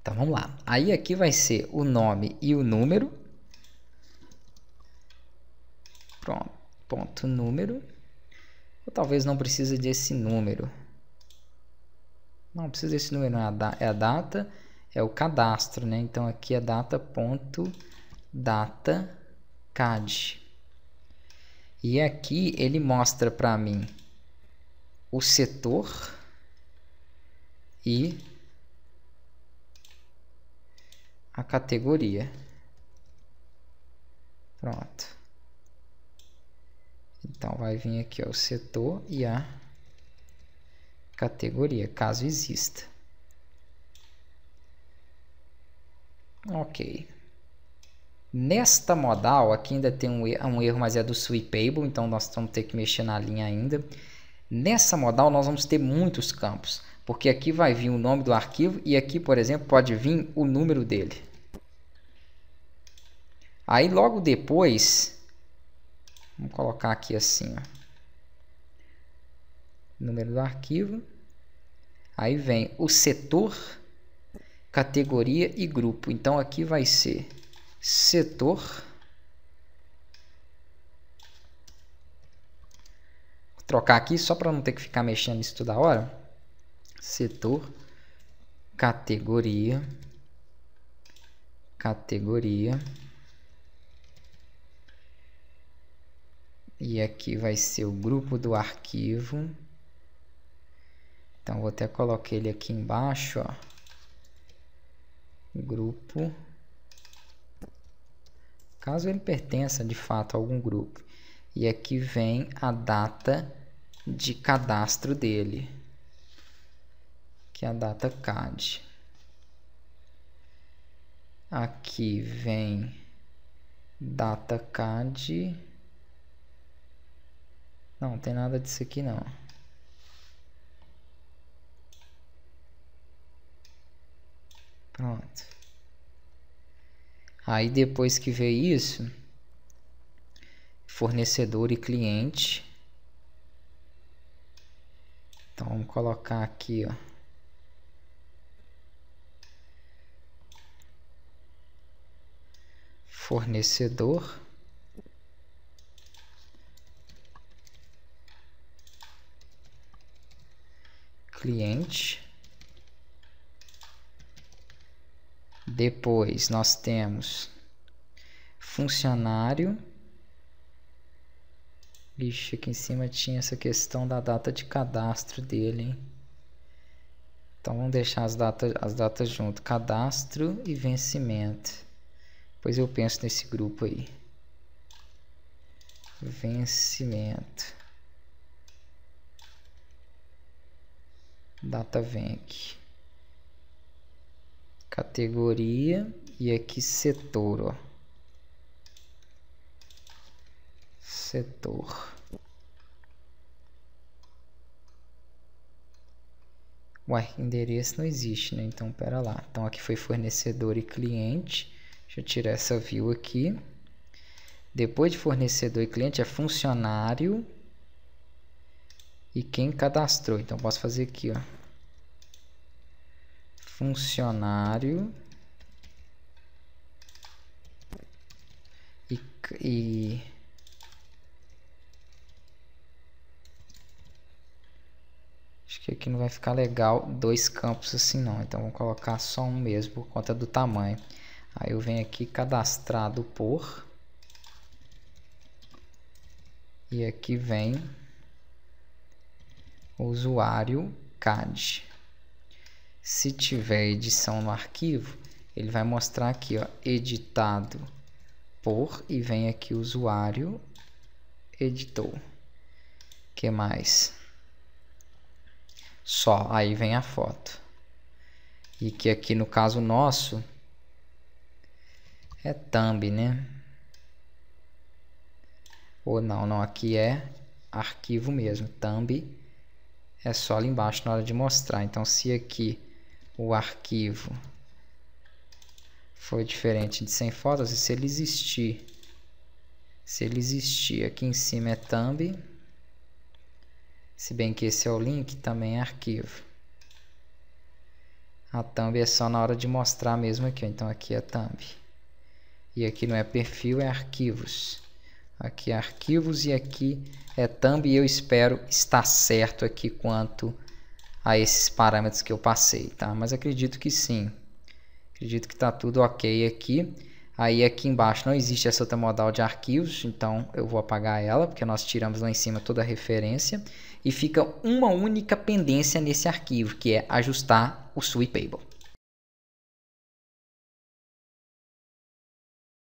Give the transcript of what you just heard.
Então vamos lá. Aí aqui vai ser o nome e o número. Pronto. Ponto número. Ou talvez não precise desse número. Não precisa desse número, é, é a data, é o cadastro, né? Então aqui é data.dataCAD. E aqui ele mostra para mim o setor e a categoria. Pronto. Então vai vir aqui ó, o setor e a categoria, caso exista. Ok. Nesta modal, aqui ainda tem um, um erro, mas é do sweepable, então nós vamos ter que mexer na linha ainda. Nessa modal nós vamos ter muitos campos, porque aqui vai vir o nome do arquivo e aqui, por exemplo, pode vir o número dele. Aí logo depois, vamos colocar aqui assim, ó, número do arquivo. Aí vem o setor, categoria e grupo. Então aqui vai ser setor. Vou trocar aqui só para não ter que ficar mexendo nisso toda hora. Setor, categoria, categoria E aqui vai ser o grupo do arquivo. Então, vou até colocar ele aqui embaixo, ó. Grupo. Caso ele pertença, de fato, a algum grupo. E aqui vem a data de cadastro dele, que é a data CAD. Aqui vem data CAD não, tem nada disso aqui não. Pronto. Aí depois que vê isso, fornecedor e cliente. Então vamos colocar aqui, ó. Fornecedor. cliente. Depois nós temos funcionário. Ixi, aqui em cima tinha essa questão da data de cadastro dele, hein? Então vamos deixar as datas, as datas junto, cadastro e vencimento. Pois eu penso nesse grupo aí. Vencimento. aqui, categoria e aqui setor, ó. Setor. Ué, endereço não existe, né? Então, pera lá. Então, aqui foi fornecedor e cliente. Deixa eu tirar essa view aqui. Depois de fornecedor e cliente é funcionário e quem cadastrou. Então, posso fazer aqui, ó funcionário e, e acho que aqui não vai ficar legal dois campos assim não então vou colocar só um mesmo por conta do tamanho aí eu venho aqui cadastrado por e aqui vem usuário CAD se tiver edição no arquivo, ele vai mostrar aqui, ó, editado por e vem aqui usuário editou. Que mais? Só, aí vem a foto. E que aqui no caso nosso é thumb, né? Ou não, não, aqui é arquivo mesmo. Thumb é só ali embaixo na hora de mostrar. Então se aqui o arquivo for diferente de 100 fotos, se ele existir, se ele existir, aqui em cima é thumb, se bem que esse é o link, também é arquivo. A thumb é só na hora de mostrar mesmo aqui, então aqui é thumb. E aqui não é perfil, é arquivos. Aqui é arquivos e aqui é thumb e eu espero estar certo aqui quanto a esses parâmetros que eu passei, tá? Mas acredito que sim. Acredito que está tudo ok aqui. Aí aqui embaixo não existe essa outra modal de arquivos, então eu vou apagar ela, porque nós tiramos lá em cima toda a referência. E fica uma única pendência nesse arquivo, que é ajustar o sweepable.